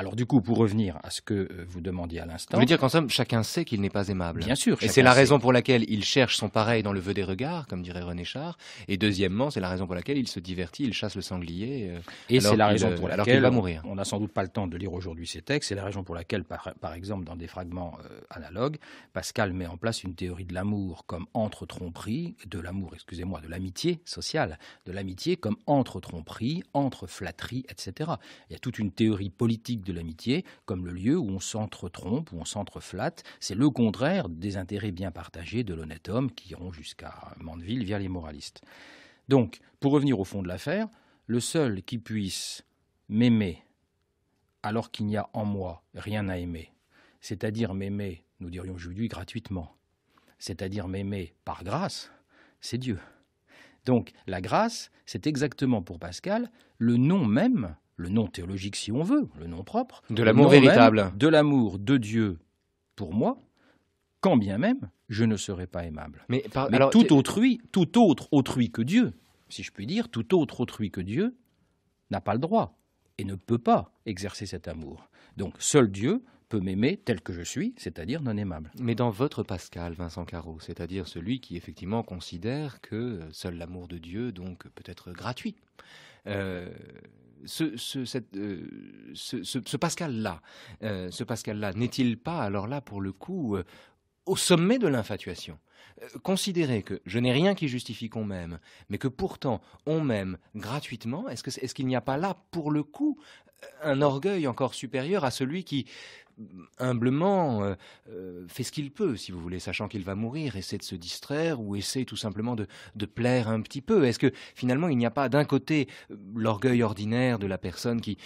Alors du coup, pour revenir à ce que euh, vous demandiez à l'instant... Vous voulez dire qu'en somme, chacun sait qu'il n'est pas aimable. Bien sûr. Et c'est la raison pour laquelle il cherche son pareil dans le vœu des regards, comme dirait René Char. Et deuxièmement, c'est la raison pour laquelle il se divertit, il chasse le sanglier. Euh, et c'est la raison euh, pour laquelle il va mourir. On n'a sans doute pas le temps de lire aujourd'hui ces textes. C'est la raison pour laquelle, par, exemple, dans des fragments analogues, Pascal met en place une théorie de l'amour comme entre-tromperie, de l'amour, excusez-moi, de l'amitié sociale, de l'amitié comme entre-tromperie, entre-flatterie, etc. Il y a toute une théorie politique de de l'amitié comme le lieu où on s'entre-trompe, où on s'entre-flatte. C'est le contraire des intérêts bien partagés de l'honnête homme qui iront jusqu'à Mandeville via les moralistes. Donc, pour revenir au fond de l'affaire, le seul qui puisse m'aimer alors qu'il n'y a en moi rien à aimer, c'est-à-dire m'aimer, nous dirions aujourd'hui, gratuitement, c'est-à-dire m'aimer par grâce, c'est Dieu. Donc la grâce, c'est exactement pour Pascal le nom même le nom théologique si on veut, le nom propre. De l'amour véritable. De l'amour de Dieu pour moi, quand bien même je ne serais pas aimable. Mais, tout autrui, tout autre autrui que Dieu, si je puis dire, tout autre autrui que Dieu n'a pas le droit et ne peut pas exercer cet amour. Donc seul Dieu peut m'aimer tel que je suis, c'est-à-dire non aimable. Mais dans votre Pascal, Vincent Carreau, c'est-à-dire celui qui effectivement considère que seul l'amour de Dieu, donc peut être gratuit, euh, euh, ce, Pascal-là, euh, ce Pascal-là, n'est-il pas alors là pour le coup euh, au sommet de l'infatuation Considérer que je n'ai rien qui justifie qu'on m'aime, mais que pourtant on m'aime gratuitement, est-ce qu'il n'y a pas là, pour le coup, un orgueil encore supérieur à celui qui humblement euh, euh, fait ce qu'il peut, si vous voulez, sachant qu'il va mourir, essaie de se distraire ou essaie tout simplement de, plaire un petit peu. Est-ce que finalement il n'y a pas d'un côté euh, l'orgueil ordinaire de la personne qui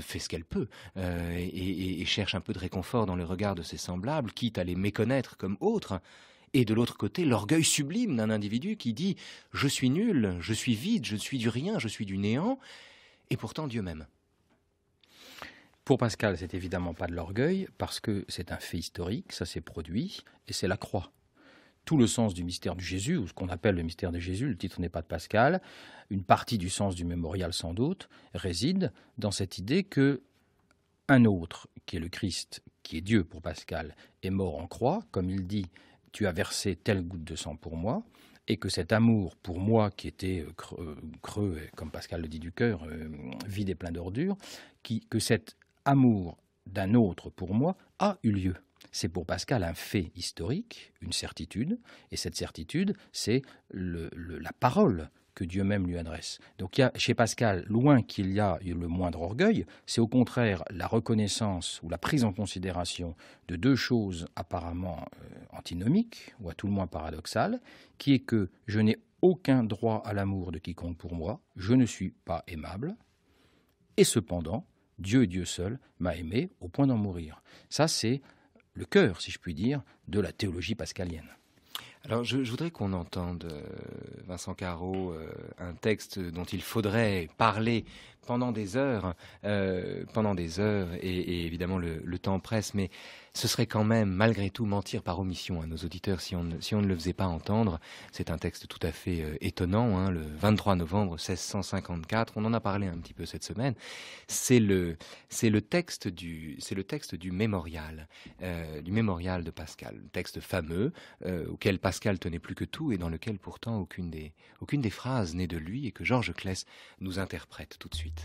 fait ce qu'elle peut et, cherche un peu de réconfort dans le regard de ses semblables, quitte à les méconnaître comme autres et de l'autre côté l'orgueil sublime d'un individu qui dit ⁇ Je suis nul, je suis vide, je suis du rien, je suis du néant ⁇ et pourtant Dieu même. Pour Pascal, c'est évidemment pas de l'orgueil, parce que c'est un fait historique, ça s'est produit, et c'est la croix tout le sens du mystère de Jésus, ou ce qu'on appelle le mystère de Jésus, le titre n'est pas de Pascal, une partie du sens du mémorial sans doute, réside dans cette idée que un autre, qui est le Christ, qui est Dieu pour Pascal, est mort en croix, comme il dit, tu as versé telle goutte de sang pour moi, et que cet amour pour moi, qui était euh, euh, creux, comme Pascal le dit du cœur, euh, vide et plein d'ordures, que cette amour d'un autre pour moi a eu lieu. C'est pour Pascal un fait historique, une certitude, et cette certitude, c'est la parole que Dieu même lui adresse. Donc chez Pascal, loin qu'il y a le moindre orgueil, c'est au contraire la reconnaissance ou la prise en considération de deux choses apparemment euh, antinomiques, ou à tout le moins paradoxales, qui est que je n'ai aucun droit à l'amour de quiconque pour moi, je ne suis pas aimable, et cependant, Dieu Dieu seul m'a aimé au point d'en mourir. Ça, c'est le cœur, si je puis dire, de la théologie pascalienne. Alors, je, voudrais qu'on entende, euh, Vincent Caro, euh, un texte dont il faudrait parler pendant des heures, euh, pendant des heures, et, évidemment le, temps presse, mais ce serait quand même malgré tout mentir par omission à hein, nos auditeurs si on, ne, si on ne le faisait pas entendre. C'est un texte tout à fait euh, étonnant, hein, le 23 novembre 1654, on en a parlé un petit peu cette semaine, c'est le, le, texte, du, le texte du mémorial, euh, du mémorial de Pascal, un texte fameux auquel Pascal tenait plus que tout et dans lequel pourtant aucune des, aucune des phrases n'est de lui et que Georges Clès nous interprète tout de suite.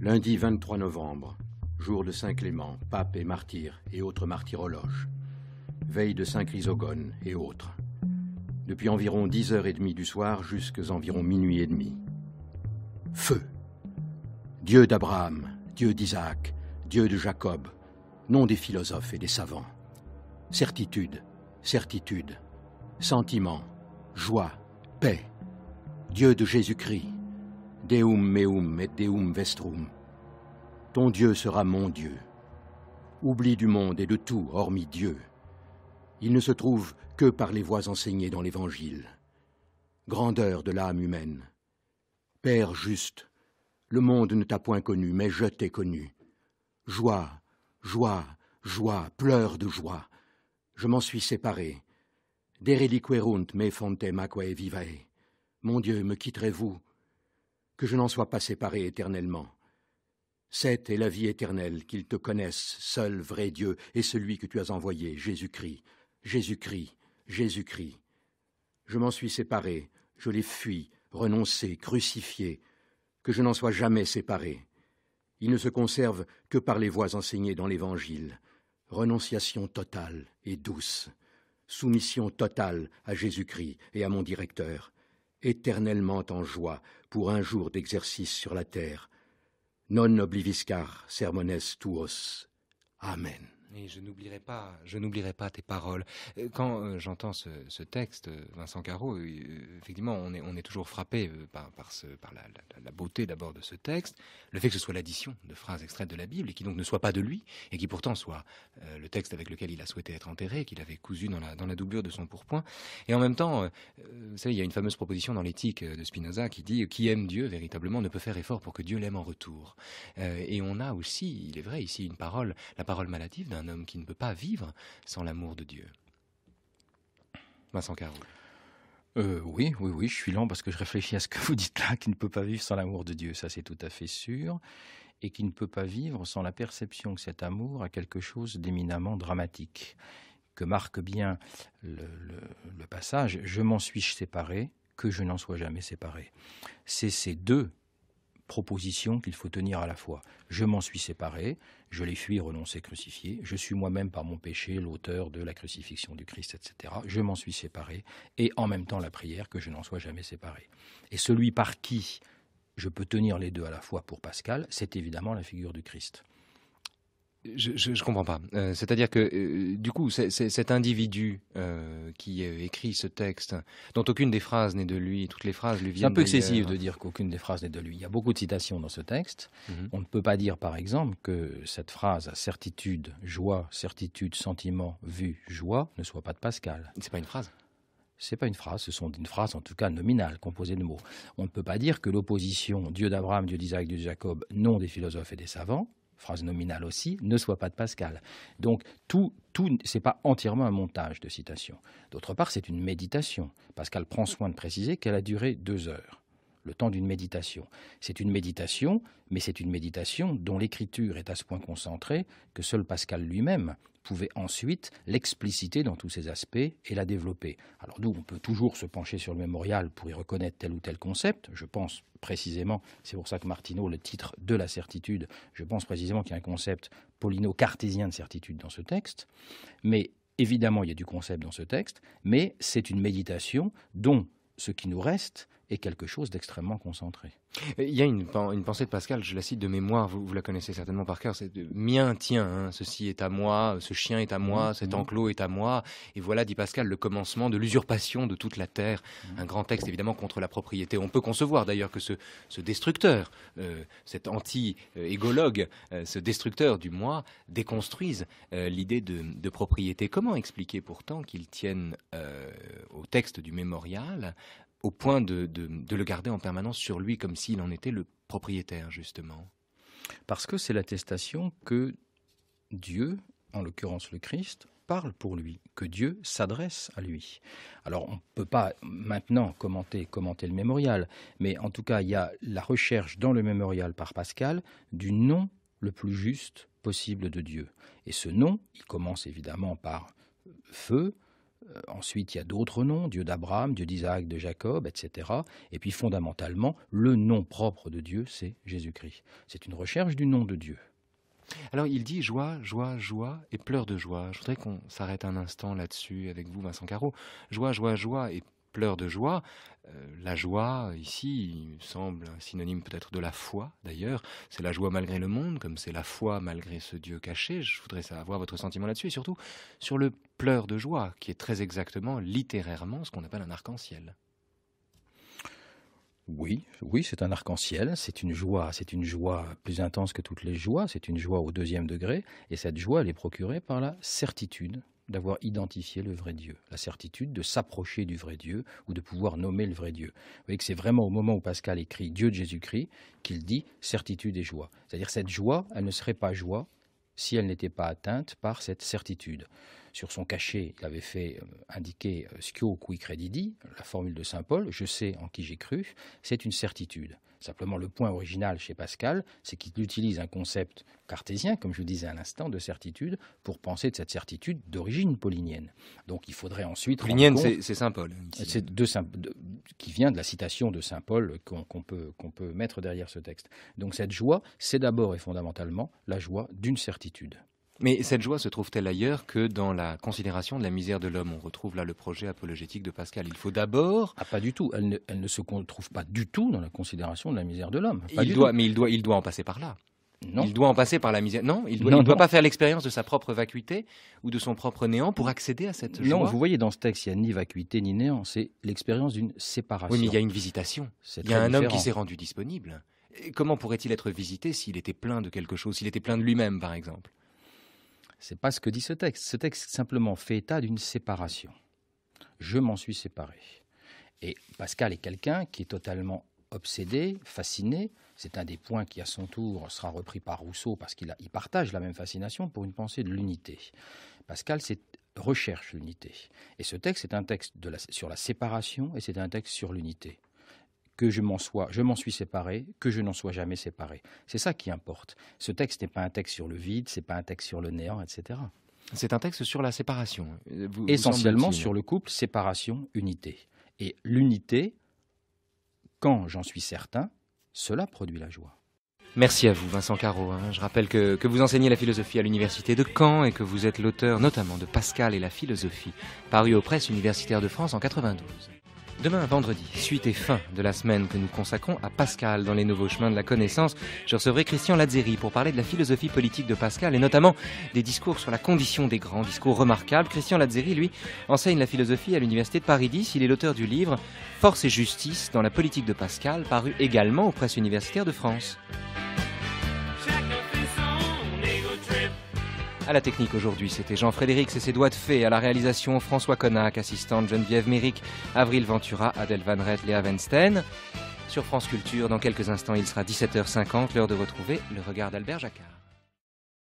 Lundi 23 novembre, jour de Saint Clément, pape et martyr et autres martyrologes. Veille de Saint Chrysogone et autres. Depuis environ 10h30 du soir jusqu'à environ minuit et demi. Feu Dieu d'Abraham, Dieu d'Isaac, Dieu de Jacob, nom des philosophes et des savants certitude, certitude, sentiment, joie, paix. Dieu de Jésus-Christ, Deum meum et Deum vestrum. Ton Dieu sera mon Dieu. Oublie du monde et de tout hormis Dieu. Il ne se trouve que par les voies enseignées dans l'Évangile. Grandeur de l'âme humaine. Père juste, le monde ne t'a point connu, mais je t'ai connu. Joie, joie, joie, pleurs de joie. Je m'en suis séparé. Dereliquerunt me fontem aquae vivae. Mon Dieu, me quitterez-vous Que je n'en sois pas séparé éternellement. Cette est la vie éternelle, qu'ils te connaissent, seul vrai Dieu, et celui que tu as envoyé, Jésus-Christ, Jésus-Christ, Jésus-Christ. Je m'en suis séparé, je l'ai fui, renoncé, crucifié, que je n'en sois jamais séparé. Il ne se conserve que par les voies enseignées dans l'Évangile. Renonciation totale et douce, soumission totale à Jésus-Christ et à mon directeur, éternellement en joie pour un jour d'exercice sur la terre. Non obliviscar sermones tuos. Amen. Et je n'oublierai pas, je n'oublierai pas tes paroles. Euh, quand euh, j'entends ce, texte, Vincent Carreau, effectivement, on est, on est toujours frappé euh, par, ce, par la, beauté d'abord de ce texte, le fait que ce soit l'addition de phrases extraites de la Bible et qui donc ne soit pas de lui et qui pourtant soit le texte avec lequel il a souhaité être enterré, qu'il avait cousu dans la, doublure de son pourpoint. Et en même temps, vous savez, il y a une fameuse proposition dans l'éthique de Spinoza qui dit qui aime Dieu véritablement ne peut faire effort pour que Dieu l'aime en retour. et on a aussi, il est vrai ici, une parole, la parole maladive d'un un homme qui ne peut pas vivre sans l'amour de Dieu. Vincent Carreau. Euh, oui, oui, oui, je suis lent parce que je réfléchis à ce que vous dites là, qui ne peut pas vivre sans l'amour de Dieu, ça c'est tout à fait sûr, et qui ne peut pas vivre sans la perception que cet amour a quelque chose d'éminemment dramatique, que marque bien le, le passage Je m'en suis séparé, que je n'en sois jamais séparé. C'est ces deux propositions qu'il faut tenir à la fois. Je m'en suis séparé, je l'ai fui, renoncé, crucifié. Je suis moi-même par mon péché l'auteur de la crucifixion du Christ, etc. Je m'en suis séparé et en même temps la prière que je n'en sois jamais séparé. Et celui par qui je peux tenir les deux à la fois pour Pascal, c'est évidemment la figure du Christ. Je, ne comprends pas. Euh, c'est-à-dire que, euh, du coup, cet individu euh, qui écrit ce texte, dont aucune des phrases n'est de lui, toutes les phrases lui viennent. C'est un peu excessif de dire qu'aucune des phrases n'est de lui. Il y a beaucoup de citations dans ce texte. Mhm. On ne peut pas dire, par exemple, que cette phrase certitude, joie, certitude, sentiment, vue, joie ne soit pas de Pascal. C'est pas une phrase. C'est pas une phrase, ce sont des phrases, en tout cas nominales, composées de mots. On ne peut pas dire que l'opposition Dieu d'Abraham, Dieu d'Isaac, Dieu de Jacob, non des philosophes et des savants, phrase nominale aussi, ne soit pas de Pascal. Donc tout, tout c'est pas entièrement un montage de citations. D'autre part, c'est une méditation. Pascal prend soin de préciser qu'elle a duré deux heures, le temps d'une méditation. C'est une méditation, mais c'est une méditation dont l'écriture est à ce point concentrée que seul Pascal lui-même pouvait ensuite l'expliciter dans tous ses aspects et la développer. Alors nous, on peut toujours se pencher sur le mémorial pour y reconnaître tel ou tel concept. Je pense précisément, c'est pour ça que Martineau, le titre de la certitude, je pense précisément qu'il y a un concept polino cartésien de certitude dans ce texte. Mais évidemment, il y a du concept dans ce texte, mais c'est une méditation dont ce qui nous reste, et quelque chose d'extrêmement concentré. Il y a une, pensée de Pascal, je la cite de mémoire, vous, la connaissez certainement par cœur, c'est « mien, tiens, hein, ceci est à moi, ce chien est à moi, mm-hmm. cet mm-hmm. enclos est à moi ». Et voilà, dit Pascal, le commencement de l'usurpation de toute la terre. Mm-hmm. Un grand texte, évidemment, contre la propriété. On peut concevoir, d'ailleurs, que ce, destructeur, euh, cet anti-égologue, euh, ce destructeur du moi, déconstruise euh, l'idée de, de, propriété. Comment expliquer pourtant qu'il tienne au texte du mémorial au point de, de, le garder en permanence sur lui comme s'il en était le propriétaire, justement Parce que c'est l'attestation que Dieu, en l'occurrence le Christ, parle pour lui, que Dieu s'adresse à lui. Alors on ne peut pas maintenant commenter, commenter le mémorial, mais en tout cas il y a la recherche dans le mémorial par Pascal du nom le plus juste possible de Dieu. Et ce nom, il commence évidemment par feu, euh, ensuite, il y a d'autres noms, Dieu d'Abraham, Dieu d'Isaac, de Jacob, etc. Et puis fondamentalement, le nom propre de Dieu, c'est Jésus-Christ. C'est une recherche du nom de Dieu. Alors il dit joie, joie, joie et pleurs de joie. Je voudrais qu'on s'arrête un instant là-dessus avec vous, Vincent Carreau. Joie, joie, joie et Pleurs de joie. Euh, la joie, ici, semble un synonyme peut-être de la foi, d'ailleurs. C'est la joie malgré le monde, comme c'est la foi malgré ce Dieu caché. Je voudrais savoir votre sentiment là-dessus, et surtout sur le pleur de joie, qui est très exactement, littérairement, ce qu'on appelle un arc-en-ciel. Oui, oui, c'est un arc-en-ciel, c'est une joie, c'est une joie plus intense que toutes les joies, c'est une joie au deuxième degré, et cette joie, elle est procurée par la certitude d'avoir identifié le vrai Dieu, la certitude de s'approcher du vrai Dieu ou de pouvoir nommer le vrai Dieu. Vous voyez que c'est vraiment au moment où Pascal écrit Dieu de Jésus-Christ qu'il dit certitude et joie. C'est-à-dire cette joie, elle ne serait pas joie si elle n'était pas atteinte par cette certitude. Sur son cachet, il avait fait euh, indiquer euh, Scio qui credidi, la formule de Saint Paul, je sais en qui j'ai cru, c'est une certitude. Simplement, le point original chez Pascal, c'est qu'il utilise un concept cartésien, comme je vous disais à l'instant, de certitude, pour penser de cette certitude d'origine polynienne. Donc il faudrait ensuite... Polynienne, c'est Saint Paul. Hein, c'est de, qui vient de la citation de Saint Paul qu'on peut, peut mettre derrière ce texte. Donc cette joie, c'est d'abord et fondamentalement la joie d'une certitude. Mais cette joie se trouve-t-elle ailleurs que dans la considération de la misère de l'homme On retrouve là le projet apologétique de Pascal. Il faut d'abord. Ah, pas du tout. Elle ne, se trouve pas du tout dans la considération de la misère de l'homme. Il doit, mais il doit, il doit en passer par là. Non. Il doit en passer par la misère. Non, il ne doit, pas faire l'expérience de sa propre vacuité ou de son propre néant pour accéder à cette joie. Non, vous voyez, dans ce texte, il n'y a ni vacuité ni néant. C'est l'expérience d'une séparation. Oui, mais il y a une visitation. Il y a un homme qui s'est rendu disponible. comment pourrait-il être visité s'il était plein de quelque chose, s'il était plein de lui-même, par exemple c'est pas ce que dit ce texte. Ce texte simplement fait état d'une séparation. Je m'en suis séparé. Et Pascal est quelqu'un qui est totalement obsédé, fasciné. C'est un des points qui, à son tour, sera repris par Rousseau parce qu'il partage la même fascination pour une pensée de l'unité. Pascal recherche l'unité. Et ce texte est un texte sur la séparation et c'est un texte sur l'unité que je m'en sois, je m'en suis séparé, que je n'en sois jamais séparé. C'est ça qui importe. Ce texte n'est pas un texte sur le vide, c'est pas un texte sur le néant, etc. C'est un texte sur la séparation. Essentiellement sur le couple, séparation, unité. Et l'unité, quand j'en suis certain, cela produit la joie. Merci à vous, Vincent Caro. Hein. Je rappelle que, que vous enseignez la philosophie à l'Université de Caen et que vous êtes l'auteur notamment de Pascal et la philosophie, paru aux presses universitaires de France en 92. Demain, vendredi, suite et fin de la semaine que nous consacrons à Pascal dans les nouveaux chemins de la connaissance, je recevrai Christian Lazzeri pour parler de la philosophie politique de Pascal et notamment des discours sur la condition des grands, discours remarquables. Christian Lazzeri, lui, enseigne la philosophie à l'Université de Paris 10. Il est l'auteur du livre Force et justice dans la politique de Pascal, paru également aux presses universitaires de France. À la technique aujourd'hui, c'était Jean-Frédéric c'est ses doigts de fée. À la réalisation, François Connac, assistante Geneviève Méric, Avril Ventura, Adèle Van Rett, Léa Weinstein. Sur France Culture, dans quelques instants, il sera 17h50, l'heure de retrouver le regard d'Albert Jacquard.